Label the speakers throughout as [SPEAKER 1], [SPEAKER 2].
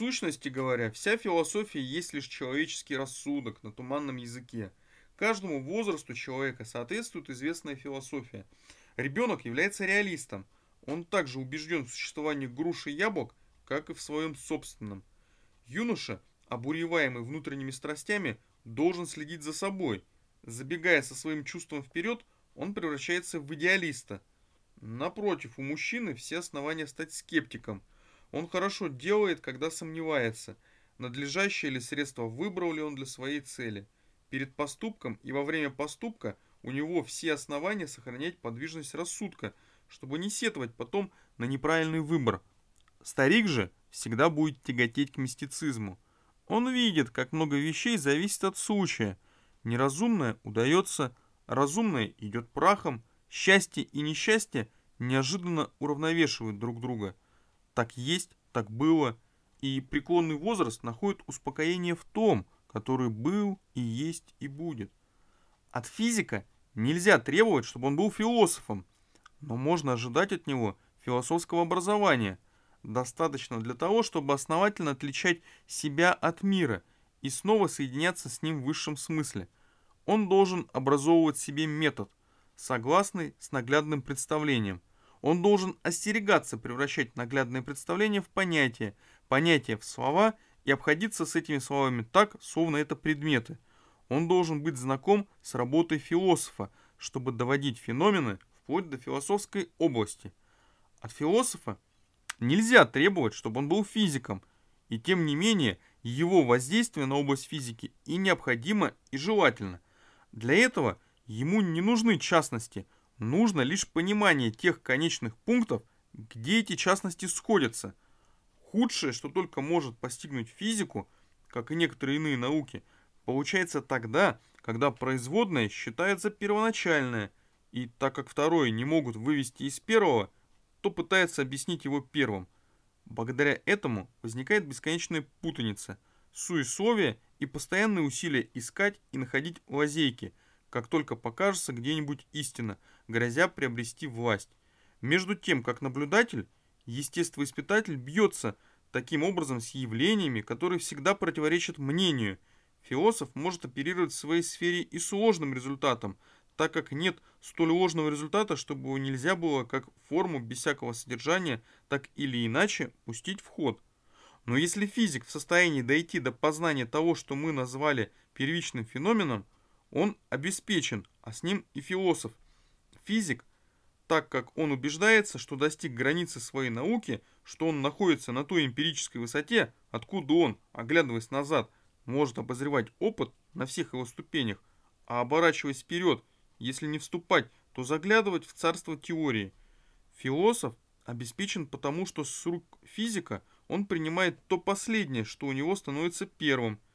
[SPEAKER 1] сущности говоря, вся философия есть лишь человеческий рассудок на туманном языке. Каждому возрасту человека соответствует известная философия. Ребенок является реалистом. Он также убежден в существовании груши и яблок, как и в своем собственном. Юноша, обуреваемый внутренними страстями, должен следить за собой. Забегая со своим чувством вперед, он превращается в идеалиста. Напротив, у мужчины все основания стать скептиком – он хорошо делает, когда сомневается, надлежащее ли средство выбрал ли он для своей цели. Перед поступком и во время поступка у него все основания сохранять подвижность рассудка, чтобы не сетовать потом на неправильный выбор. Старик же всегда будет тяготеть к мистицизму. Он видит, как много вещей зависит от случая. Неразумное удается, разумное идет прахом, счастье и несчастье неожиданно уравновешивают друг друга – так есть, так было. И преклонный возраст находит успокоение в том, который был и есть и будет. От физика нельзя требовать, чтобы он был философом, но можно ожидать от него философского образования. Достаточно для того, чтобы основательно отличать себя от мира и снова соединяться с ним в высшем смысле. Он должен образовывать себе метод, согласный с наглядным представлением – он должен остерегаться превращать наглядные представления в понятия, понятия в слова и обходиться с этими словами так, словно это предметы. Он должен быть знаком с работой философа, чтобы доводить феномены вплоть до философской области. От философа нельзя требовать, чтобы он был физиком, и тем не менее его воздействие на область физики и необходимо, и желательно. Для этого ему не нужны частности – Нужно лишь понимание тех конечных пунктов, где эти частности сходятся. Худшее, что только может постигнуть физику, как и некоторые иные науки, получается тогда, когда производное считается первоначальное, и так как второе не могут вывести из первого, то пытается объяснить его первым. Благодаря этому возникает бесконечная путаница, суесловие и постоянные усилия искать и находить лазейки – как только покажется где-нибудь истина, грозя приобрести власть. Между тем, как наблюдатель, естествоиспытатель бьется таким образом с явлениями, которые всегда противоречат мнению. Философ может оперировать в своей сфере и сложным результатом, так как нет столь ложного результата, чтобы его нельзя было как форму без всякого содержания, так или иначе пустить в ход. Но если физик в состоянии дойти до познания того, что мы назвали первичным феноменом, он обеспечен, а с ним и философ. Физик, так как он убеждается, что достиг границы своей науки, что он находится на той эмпирической высоте, откуда он, оглядываясь назад, может обозревать опыт на всех его ступенях, а оборачиваясь вперед, если не вступать, то заглядывать в царство теории. Философ обеспечен потому, что с рук физика он принимает то последнее, что у него становится первым –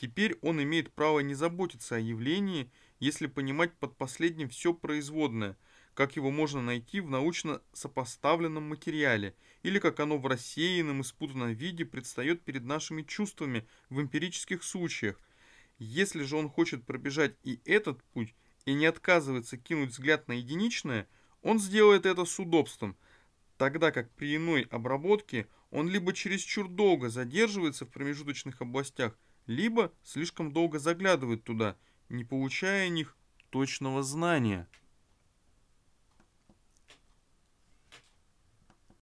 [SPEAKER 1] Теперь он имеет право не заботиться о явлении, если понимать под последним все производное, как его можно найти в научно сопоставленном материале, или как оно в рассеянном и спутанном виде предстает перед нашими чувствами в эмпирических случаях. Если же он хочет пробежать и этот путь, и не отказывается кинуть взгляд на единичное, он сделает это с удобством, тогда как при иной обработке он либо чересчур долго задерживается в промежуточных областях, либо слишком долго заглядывают туда, не получая о них точного знания.